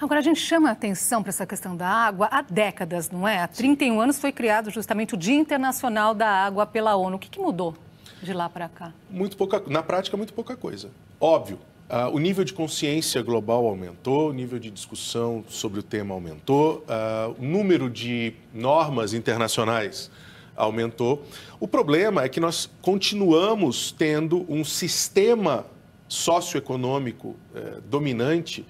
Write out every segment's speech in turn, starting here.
Agora, a gente chama a atenção para essa questão da água há décadas, não é? Há 31 anos foi criado justamente o Dia Internacional da Água pela ONU. O que, que mudou de lá para cá? Muito pouca, na prática, muito pouca coisa. Óbvio, ah, o nível de consciência global aumentou, o nível de discussão sobre o tema aumentou, ah, o número de normas internacionais aumentou. O problema é que nós continuamos tendo um sistema socioeconômico eh, dominante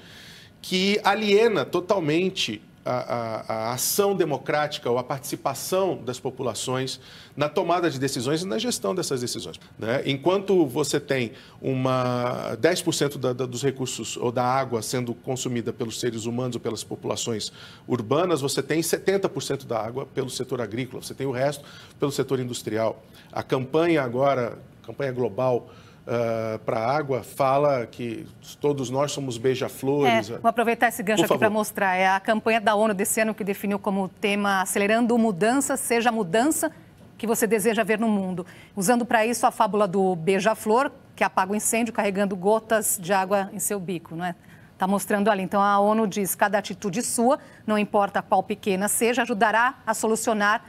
que aliena totalmente a, a, a, ação democrática ou a participação das populações na tomada de decisões e na gestão dessas decisões. Né? Enquanto você tem uma 10% da, da, dos recursos ou da água sendo consumida pelos seres humanos ou pelas populações urbanas, você tem 70% da água pelo setor agrícola, você tem o resto pelo setor industrial. A campanha agora, campanha global uh, ah, para a água fala que todos nós somos beija-flores. É, vou aproveitar esse gancho Por aqui para mostrar. É a campanha da ONU desse ano que definiu como tema Acelerando Mudança, seja a mudança que você deseja ver no mundo. Usando para isso a fábula do beija-flor, que apaga o incêndio carregando gotas de água em seu bico, não é? Está mostrando ali. Então, a ONU diz: cada atitude sua, não importa qual pequena seja, ajudará a solucionar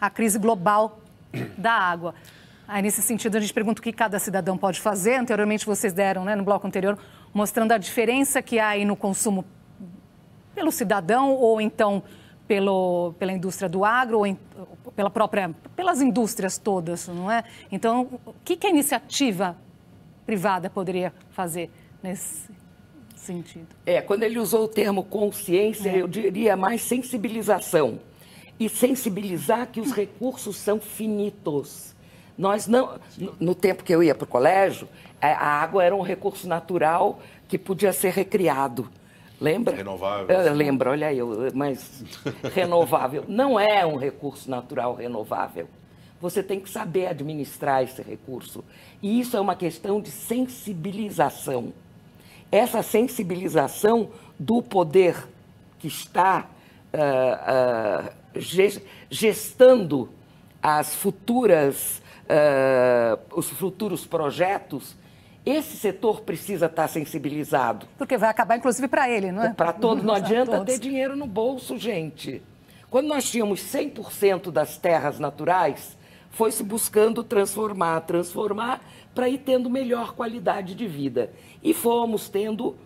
a crise global da água. Aí, nesse sentido, a gente pergunta o que cada cidadão pode fazer. Anteriormente, vocês deram, né, no bloco anterior, mostrando a diferença que há aí no consumo pelo cidadão ou então pelo, pela indústria do agro ou em, pela própria, pelas indústrias todas, não é? Então, o que, que a iniciativa privada poderia fazer nesse sentido? É, quando ele usou o termo consciência, é. eu diria mais sensibilização. E sensibilizar que os recursos são finitos nós não, no tempo que eu ia para o colégio, é, a água era um recurso natural que podia ser recriado. Lembra? Renovável. Assim. Lembra, olha eu, mas renovável. Não é um recurso natural renovável. Você tem que saber administrar esse recurso. E isso é uma questão de sensibilização. Essa sensibilização do poder que está uh, uh, gestando as futuras uh, os futuros projetos, esse setor precisa estar sensibilizado. Porque vai acabar, inclusive, para ele, não é? Para todos. Não adianta ter dinheiro no bolso, gente. Quando nós tínhamos 100% das terras naturais, foi se buscando transformar, transformar, para ir tendo melhor qualidade de vida. E fomos tendo,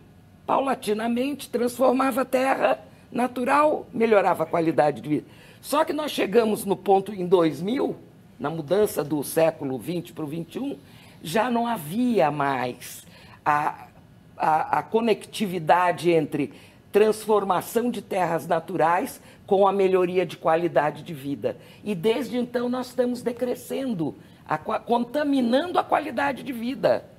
paulatinamente, transformava a terra natural, melhorava a qualidade de vida. Só que nós chegamos no ponto, em 2000, na mudança do século XX para o XXI, já não havia mais a, a, a conectividade entre transformação de terras naturais com a melhoria de qualidade de vida. E desde então nós estamos decrescendo, a, contaminando a qualidade de vida.